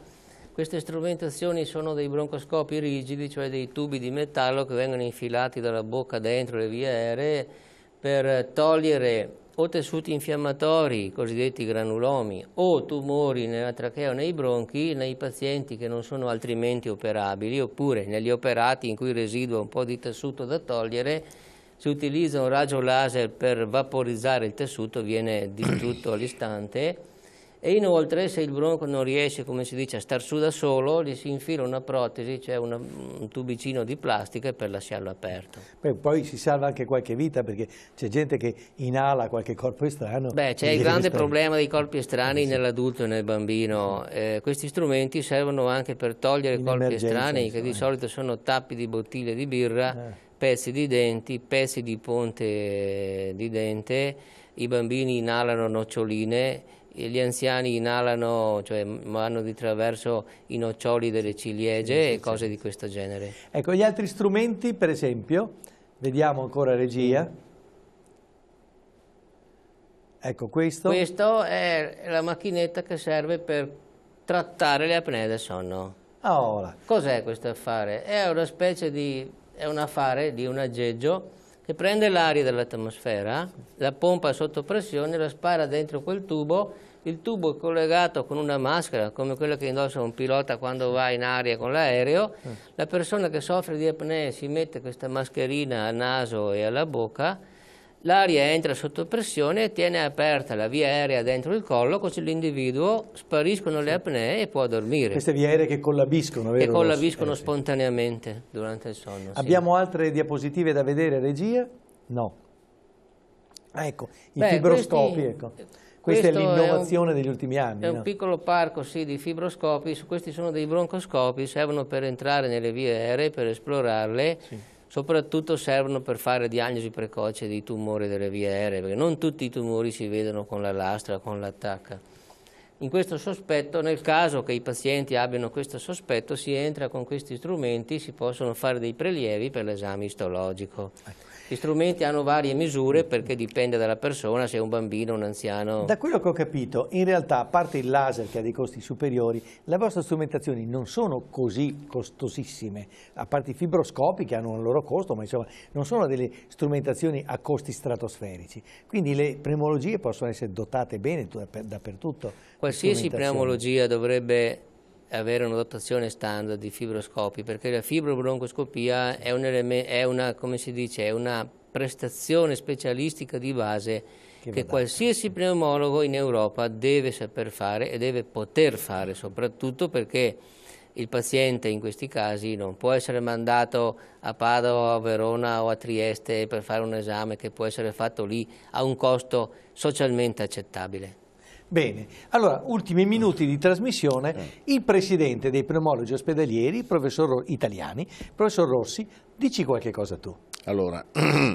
queste strumentazioni sono dei broncoscopi rigidi, cioè dei tubi di metallo che vengono infilati dalla bocca dentro le vie aeree per togliere o tessuti infiammatori, cosiddetti granulomi, o tumori nella trachea o nei bronchi nei pazienti che non sono altrimenti operabili, oppure negli operati in cui residua un po' di tessuto da togliere, si utilizza un raggio laser per vaporizzare il tessuto, viene distrutto all'istante e inoltre se il bronco non riesce, come si dice, a star su da solo, gli si infila una protesi, cioè una, un tubicino di plastica per lasciarlo aperto. Beh, poi si salva anche qualche vita perché c'è gente che inala qualche corpo estraneo. Beh, c'è il grande problema dei corpi estranei eh, sì. nell'adulto e nel bambino. Eh, questi strumenti servono anche per togliere In corpi estranei, che di solito sono tappi di bottiglie di birra, eh. pezzi di denti, pezzi di ponte di dente. I bambini inalano noccioline gli anziani inalano, cioè vanno di traverso i noccioli delle ciliegie sì, sì, e cose sì. di questo genere. Ecco, gli altri strumenti, per esempio, vediamo ancora regia. Ecco questo. Questo è la macchinetta che serve per trattare le apnee del sonno. Allora. Ah, Cos'è questo affare? È una specie di, è un affare di un aggeggio che prende l'aria dall'atmosfera, la pompa sotto pressione, la spara dentro quel tubo il tubo è collegato con una maschera, come quella che indossa un pilota quando va in aria con l'aereo, eh. la persona che soffre di apnea si mette questa mascherina al naso e alla bocca, l'aria entra sotto pressione e tiene aperta la via aerea dentro il collo, così l'individuo spariscono le apnee e può dormire. Queste vie aeree che collabiscono, vero? Che collabiscono eh, sì. spontaneamente durante il sonno. Abbiamo sì. altre diapositive da vedere, regia? No. Ah, ecco, i Beh, fibroscopi, questi... ecco. Questa Questo è l'innovazione degli ultimi anni. È no? un piccolo parco sì, di fibroscopi, questi sono dei broncoscopi, servono per entrare nelle vie aeree, per esplorarle, sì. soprattutto servono per fare diagnosi precoce dei tumori delle vie aeree, perché non tutti i tumori si vedono con la lastra, con l'attacca. In questo sospetto, nel caso che i pazienti abbiano questo sospetto, si entra con questi strumenti, si possono fare dei prelievi per l'esame istologico. Ecco. Gli strumenti hanno varie misure perché dipende dalla persona, se è un bambino, un anziano. Da quello che ho capito, in realtà, a parte il laser che ha dei costi superiori, le vostre strumentazioni non sono così costosissime, a parte i fibroscopi che hanno un loro costo, ma insomma non sono delle strumentazioni a costi stratosferici. Quindi le premologie possono essere dotate bene dappertutto. Qualsiasi premologia dovrebbe avere una dotazione standard di fibroscopi, perché la fibrobroncoscopia è, un è, una, dice, è una, prestazione specialistica di base che, che qualsiasi pneumologo in Europa deve saper fare e deve poter fare, soprattutto perché il paziente in questi casi non può essere mandato a Padova, a Verona o a Trieste per fare un esame che può essere fatto lì a un costo socialmente accettabile. Bene, allora, ultimi minuti di trasmissione. Eh. Il presidente dei pneumologi ospedalieri, professor italiani, professor Rossi, dici qualche cosa tu. Allora,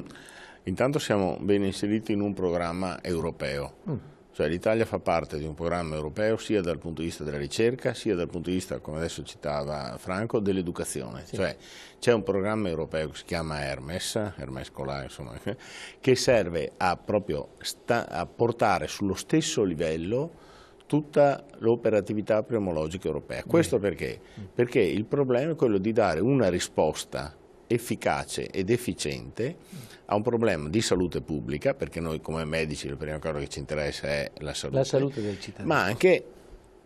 intanto siamo ben inseriti in un programma europeo. Mm cioè l'Italia fa parte di un programma europeo sia dal punto di vista della ricerca, sia dal punto di vista, come adesso citava Franco, dell'educazione. Sì. Cioè c'è un programma europeo che si chiama Hermes, Hermes Colà, insomma, che serve a, proprio a portare sullo stesso livello tutta l'operatività pneumologica europea. Questo perché? Mm. Perché il problema è quello di dare una risposta efficace ed efficiente mm a un problema di salute pubblica, perché noi come medici la prima cosa che ci interessa è la salute, la salute del cittadino. Ma anche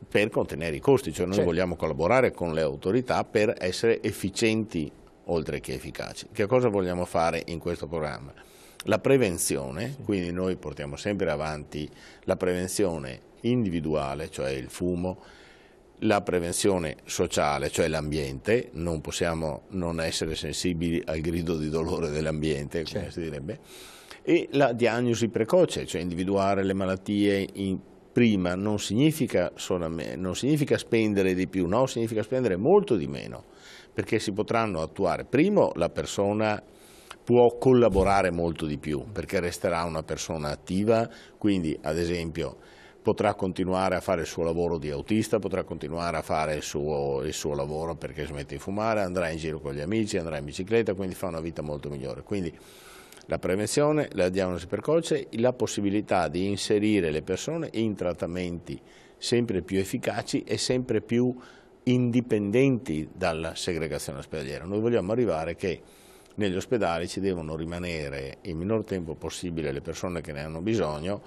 per contenere i costi, cioè noi certo. vogliamo collaborare con le autorità per essere efficienti oltre che efficaci. Che cosa vogliamo fare in questo programma? La prevenzione, sì. quindi noi portiamo sempre avanti la prevenzione individuale, cioè il fumo, la prevenzione sociale, cioè l'ambiente, non possiamo non essere sensibili al grido di dolore dell'ambiente, come certo. si direbbe, e la diagnosi precoce, cioè individuare le malattie in prima non significa, non significa spendere di più, no, significa spendere molto di meno, perché si potranno attuare. Primo, la persona può collaborare molto di più, perché resterà una persona attiva, quindi ad esempio potrà continuare a fare il suo lavoro di autista, potrà continuare a fare il suo, il suo lavoro perché smette di fumare, andrà in giro con gli amici, andrà in bicicletta, quindi fa una vita molto migliore. Quindi la prevenzione, la diagnosi precoce, la possibilità di inserire le persone in trattamenti sempre più efficaci e sempre più indipendenti dalla segregazione ospedaliera. Noi vogliamo arrivare che negli ospedali ci devono rimanere il minor tempo possibile le persone che ne hanno bisogno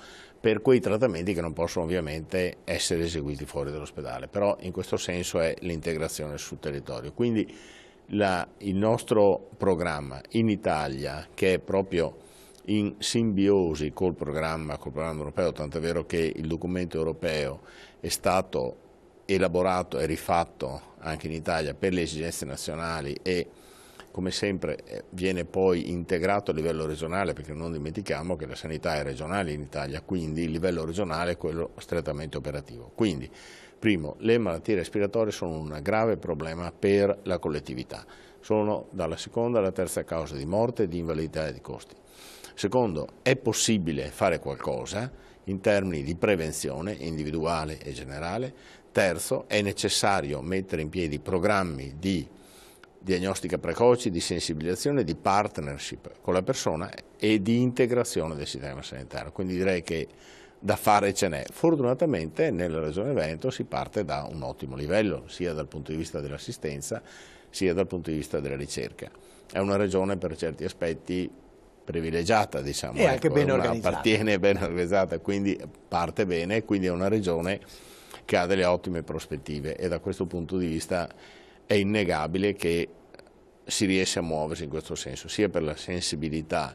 per quei trattamenti che non possono ovviamente essere eseguiti fuori dall'ospedale, però in questo senso è l'integrazione sul territorio. Quindi la, il nostro programma in Italia, che è proprio in simbiosi col programma, col programma europeo, tant'è vero che il documento europeo è stato elaborato e rifatto anche in Italia per le esigenze nazionali e come sempre eh, viene poi integrato a livello regionale perché non dimentichiamo che la sanità è regionale in Italia, quindi il livello regionale è quello strettamente operativo. Quindi, primo, le malattie respiratorie sono un grave problema per la collettività, sono dalla seconda alla terza causa di morte, di invalidità e di costi. Secondo, è possibile fare qualcosa in termini di prevenzione individuale e generale. Terzo, è necessario mettere in piedi programmi di diagnostica precoce, di sensibilizzazione, di partnership con la persona e di integrazione del sistema sanitario. Quindi direi che da fare ce n'è. Fortunatamente nella Regione Veneto si parte da un ottimo livello, sia dal punto di vista dell'assistenza, sia dal punto di vista della ricerca. È una regione per certi aspetti privilegiata, diciamo, e ecco, anche ben organizzata. appartiene ben organizzata, quindi parte bene, quindi è una regione che ha delle ottime prospettive e da questo punto di vista è innegabile che si riesce a muoversi in questo senso, sia per la sensibilità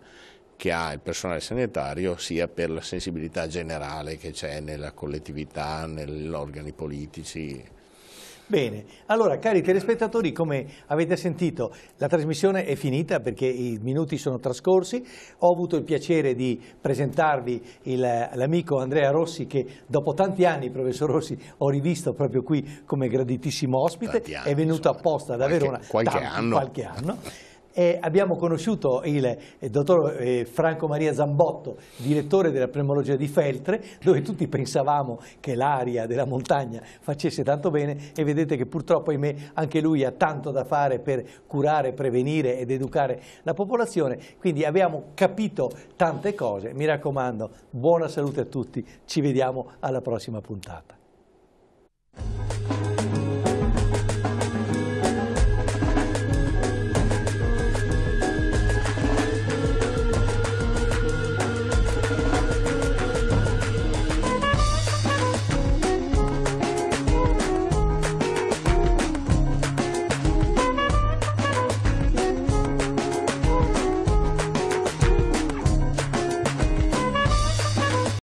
che ha il personale sanitario, sia per la sensibilità generale che c'è nella collettività, negli organi politici. Bene, allora cari telespettatori, come avete sentito, la trasmissione è finita perché i minuti sono trascorsi. Ho avuto il piacere di presentarvi l'amico Andrea Rossi che dopo tanti anni, professor Rossi, ho rivisto proprio qui come graditissimo ospite. Anni, è venuto insomma, apposta da avere una... qualche tanti, anno. Qualche anno. E abbiamo conosciuto il eh, dottor eh, Franco Maria Zambotto, direttore della pneumologia di Feltre, dove tutti pensavamo che l'aria della montagna facesse tanto bene e vedete che purtroppo, ahimè, anche lui ha tanto da fare per curare, prevenire ed educare la popolazione. Quindi abbiamo capito tante cose. Mi raccomando, buona salute a tutti. Ci vediamo alla prossima puntata.